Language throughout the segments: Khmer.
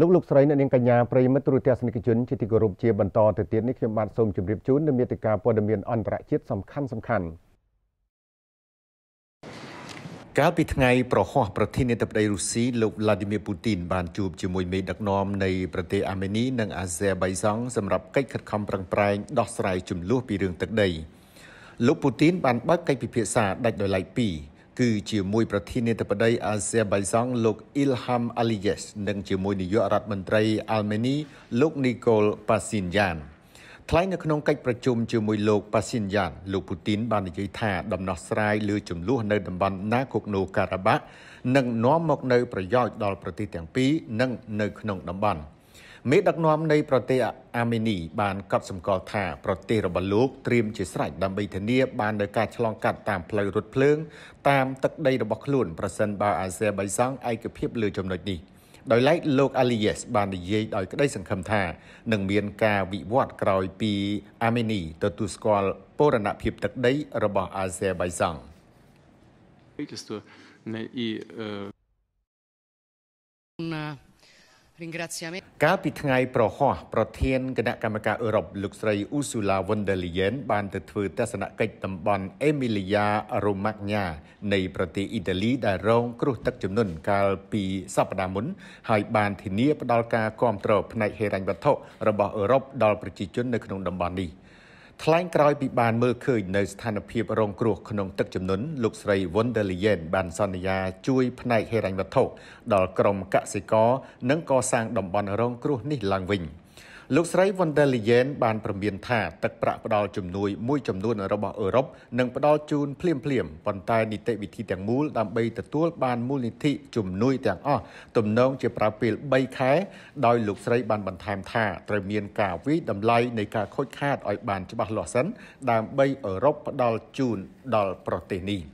លោកលោកស្រីអ្នកនាងកញ្ញាប្រិមិត្តទូរទស្សនិកជនជាទីគោរពជាបន្តទៅទៀតនេះខ្ញុំបាទសូមជម្រាបជូននូវមេតិការព័ត៌មានអន្តរជាតិសំខាន់សំខាន់កាលពីថ្ងៃប្រហោះប្រធានាធិបតីរុស្ស៊ីលោក Vladimir Putin បានជួបជាមួយមេដឹកនាំនៃប្រទេសអាមេនីនិងអាហ្សេបៃសង់សម្រាប់កិច្ចខិតខំប្រឹងប្រែងដោះស្រាយចំនួនពីរឿងទឹកដី លោក Putin បានបើកកិច្ចពិភាក្សាដាច់ដោយឡែកពីរគឺជាមួយប្រធានាធិបតី អាស៊ែបៃសង់លោកអ៊ីលហាំអាលីយ៉េសនិងជាមួយនាយករដ្ឋមន្ត្រីអាល់មេនី លោកនីកូលប៉ាស៊ីនយ៉ានថ្លែងនៅក្នុងកិច្ចប្រជុំជាមួយលោកប៉ាស៊ីនយ៉ានលោកពូទីន បាននិយាយថាដំណោះស្រាយលើចំនួននៅ តំបន់ណាកូកណូការ៉ាបាក់នឹងនាំមកនៅប្រយោជន៍ដល់ប្រទេសទាំងពីរនិងនៅក្នុងតំបន់។មេដឹកនាំនៃប្រទេសអាមេនីបានកត់សម្គាល់ថាប្រទេសរបស់លោកត្រៀមជាស្រេចដើម្បីធានាបាននូវការឆ្លងកាត់តាមផ្លូវរថភ្លើងតាមទឹកដីរបស់ខ្លួនប្រសិនបើអាស៊ែបៃសង់ឯកភាពលើចំណុចនេះដោយឡែកលោក Aliyev បាននិយាយដោយក្តីសង្ឃឹមថានឹងមានការវិវត្តក្រោយពីអាមេនីទទួលស្គាល់បូរណភាពទឹកដីរបស់អាស៊ែបៃសង់ правительство и э... កាលពីថ្ងៃប្រហោះប្រធានគណៈកម្មការអឺរ៉ុបលោកស្រីអ៊ូស៊ូឡាវុនដេលីយេនបានទៅធ្វើទស្សនកិច្ចតំបន់អេមីលីយ៉ារ៉ូម៉ាក់ញ៉ានៃប្រទេសអ៊ីតាលីដែលរងគ្រោះ ទឹកជំនន់កាលពីសប្តាហ៍មុនហើយបានធានាផ្ដល់ការគាំទ្រផ្នែកហិរញ្ញវត្ថុរបស់អឺរ៉ុបដល់ប្រជាជននៅក្នុងតំបន់នេះ។ថ្លែងក្រោយពីបានមើលឃើញនៅស្ថានភាពរងគ្រោះក្នុងទឹកជំនន់លោកស្រី Von der Leyen បានសន្យាជួយផ្នែកហិរញ្ញវត្ថុដល់ក្រមកសិករនិងកសាងតំបន់រងគ្រោះនេះឡើងវិញ។លោកស្រី von der Leyen បានព្រមានថាទឹកប្រាក់ផ្ដល់ជំនួយមួយចំនួនរបស់អឺរ៉ុបនឹងផ្ដល់ជូនភ្លាមភ្លាមប៉ុន្តែនីតិវិធីទាំងមូលដើម្បីទទួលបានមូលនិធិជំនួយទាំងអស់ទំនងជាប្រើពេល3ខែដោយលោកស្រីបានបន្ថែមថាត្រូវមានការវិយតម្លៃនៃការខូចខាតឲ្យបានច្បាស់លាស់សិនដើម្បីអឺរ៉ុបផ្ដល់ជូនដល់ប្រទេសនេះ។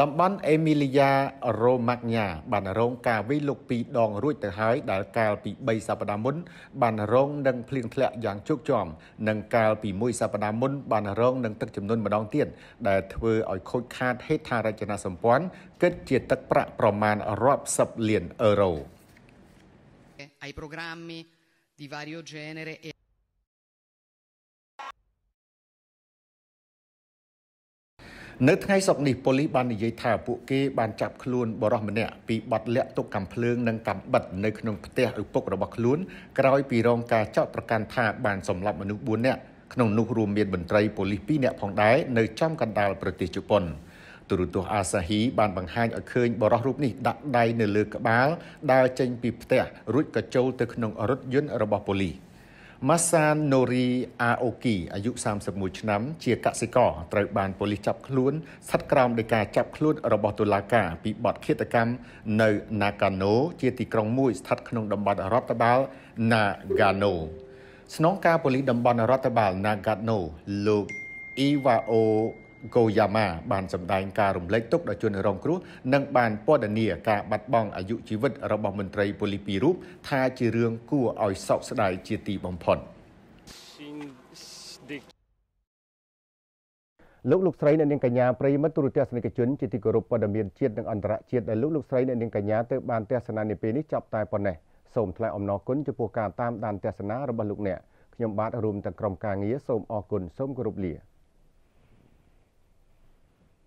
តំបន់អេមីលីយ៉ារ៉ូម៉ាក់ញ៉ាបានរង ការវាយលុក2ដងរួចទៅហើយដែលកាលពី3សប្តាហ៍មុនបានរង នឹងភ្លៀងធ្លាក់យ៉ាងជោគជាំនិងកាលពី1សប្តាហ៍មុនបានរងនឹងទឹកជំនន់ម្ដងទៀតដែលធ្វើឲ្យខូចខាតហេដ្ឋារចនាសម្ព័ន្ធគិតជាទឹក ប្រាក់ប្រមាណរាប់សិបលានអឺរ៉ូ ai programmi di vario genere e នៅថ្ងៃសុក្រនេះប៉ូលីសបាននិយាយថាពួកគេបានចាប់ខ្លួនបរិសម្នាក់ពីបទលាក់ទុកកាំភ្លើងនិងកាំបិតនៅក្នុងផ្ទះឪពុករបស់ខ្លួនក្រោយពីរងការចោទប្រកាន់ថាបានសម្លាប់មនុស្ស4នាក់ក្នុងនោះរួមមានមន្ត្រីប៉ូលីស2នាក់ផងដែរនៅចំកណ្ដាលប្រទេសជប៉ុនទូរទស្សន៍អាសាហ៊ីបានបង្ហាញឲ្យឃើញបរិសរូបនេះដាក់ដៃនៅលើក្បាលដើរចេញពីផ្ទះរួចក៏ចូលទៅក្នុងរថយន្តរបស់ប៉ូលីស។ Masanori Aoki អាយុ31ឆ្នាំជាកសិករត្រូវបានប៉ូលីសចាប់ខ្លួនស្ថិតក្រោមដោយការចាប់ខ្លួនរបស់តុលាការពីបទឃាតកម្មនៅ Nagano ជាទីក្រុងមួយស្ថិតក្នុងតំបន់រដ្ឋបាល Nagano ស្នងការប៉ូលីសតំបន់រដ្ឋបាល Nagano លោក Iwao កូយ៉ាម៉ាបានសម្ដែងការរំលែកទុក្ខដល់ជនរងគ្រោះនិងបានពណ៌នាការបាត់បង់អាយុជីវិត របស់មន្ត្រីប៉ូលីសពីររូបថាជារឿងគួរឲ្យសោកស្ដាយជាទីបំផុតលោកលោកស្រីអ្នកនាងកញ្ញាប្រិមិត្តទូរទស្សនិកជនជាទីគោរពព័ត៌មានជាតិនិងអន្តរជាតិដែលលោកលោកស្រីអ្នកនាងកញ្ញាទៅបានទស្សនានាពេលនេះចប់តែប៉ុណ្ណេះសូមថ្លែងអំណរគុណចំពោះការតាមដានទស្សនារបស់លោកអ្នកខ្ញុំបាទរួមទាំងក្រុមការងារសូមអរគុណសូមគោរពលា